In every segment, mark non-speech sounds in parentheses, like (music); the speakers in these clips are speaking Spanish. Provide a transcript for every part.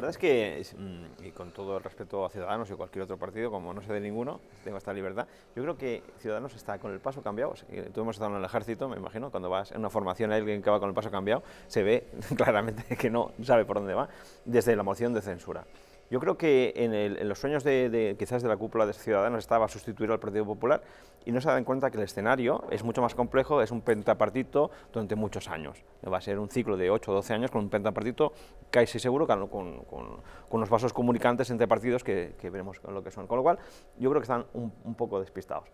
La verdad es que, mm, y con todo el respeto a Ciudadanos y cualquier otro partido, como no sé de ninguno, tengo esta libertad, yo creo que Ciudadanos está con el paso cambiado. Tú hemos estado en el ejército, me imagino, cuando vas en una formación, alguien que va con el paso cambiado, se ve (laughs) claramente que no sabe por dónde va, desde la moción de censura. Yo creo que en, los sueños de, quizás de la cúpula de Ciudadanos estaba sustituir al Partido Popular y no se dan cuenta que el escenario es mucho más complejo, es un pentapartito durante muchos años. Va a ser un ciclo de 8 o 12 años con un pentapartito casi seguro con, con, los vasos comunicantes entre partidos que, veremos lo que son. Con lo cual, yo creo que están un, poco despistados.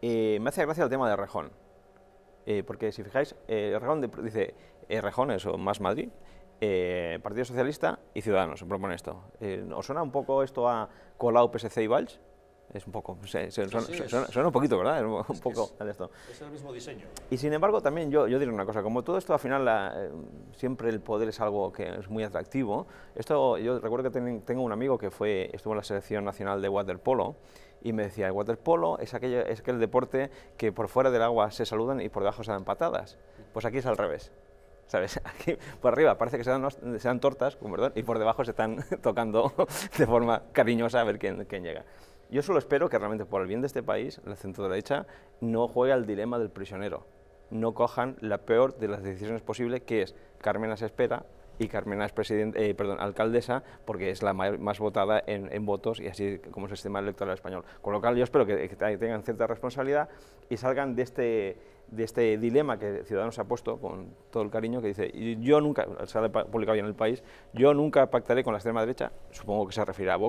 Eh, me hace gracia el tema de Rejón, eh, porque si fijáis, eh, Rejón dice, Rejón es más Madrid, eh, Partido Socialista y Ciudadanos se propone esto. Eh, ¿Os suena un poco esto a Colau, PSC y Valls? Es un poco, suena, un poquito, ¿verdad? Un, poco es, esto. el mismo diseño. Y sin embargo, también yo, yo diré una cosa, como todo esto al final eh, siempre el poder es algo que es muy atractivo, esto yo recuerdo que tengo un amigo que fue, estuvo en la selección nacional de waterpolo y me decía, el waterpolo es, aquello, es aquel deporte que por fuera del agua se saludan y por debajo se dan patadas. Pues aquí es al revés. ¿sabes? (laughs) Aquí por arriba parece que se dan, tortas, y por debajo se están (laughs) tocando (laughs) de forma cariñosa a ver quién, llega. Yo solo espero que realmente por el bien de este país, la centro derecha no juegue al dilema del prisionero, no cojan la peor de las decisiones posibles que es Carmena se espera, y Carmena es presidente, eh, perdón, alcaldesa porque es la más votada en, votos y así como es el sistema electoral español. Con lo cual yo espero que, tengan cierta responsabilidad y salgan de este de este dilema que Ciudadanos ha puesto con todo el cariño, que dice, yo nunca, se ha publicado en el país, yo nunca pactaré con la extrema derecha, supongo que se refiere a Vox.